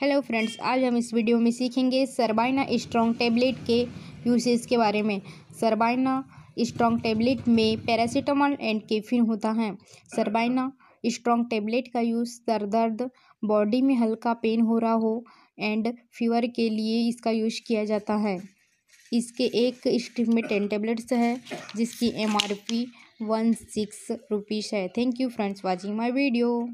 hello friends आज हम इस वीडियो में सीखेंगे सरबाइना स्ट्रॉन्ग टेबलेट के यूसेज के बारे में सरबाइना स्ट्रॉन्ग टेबलेट में पैरासीटामॉल एंड केफिन होता है सरबाइना स्ट्रॉन्ग टेबलेट का यूज़ सर दर्द बॉडी में हल्का पेन हो रहा हो एंड फीवर के लिए इसका यूज किया जाता है इसके एक स्ट्रिप में टेन टेबलेट्स है जिसकी M R P one six rupees है thank you friends watching my video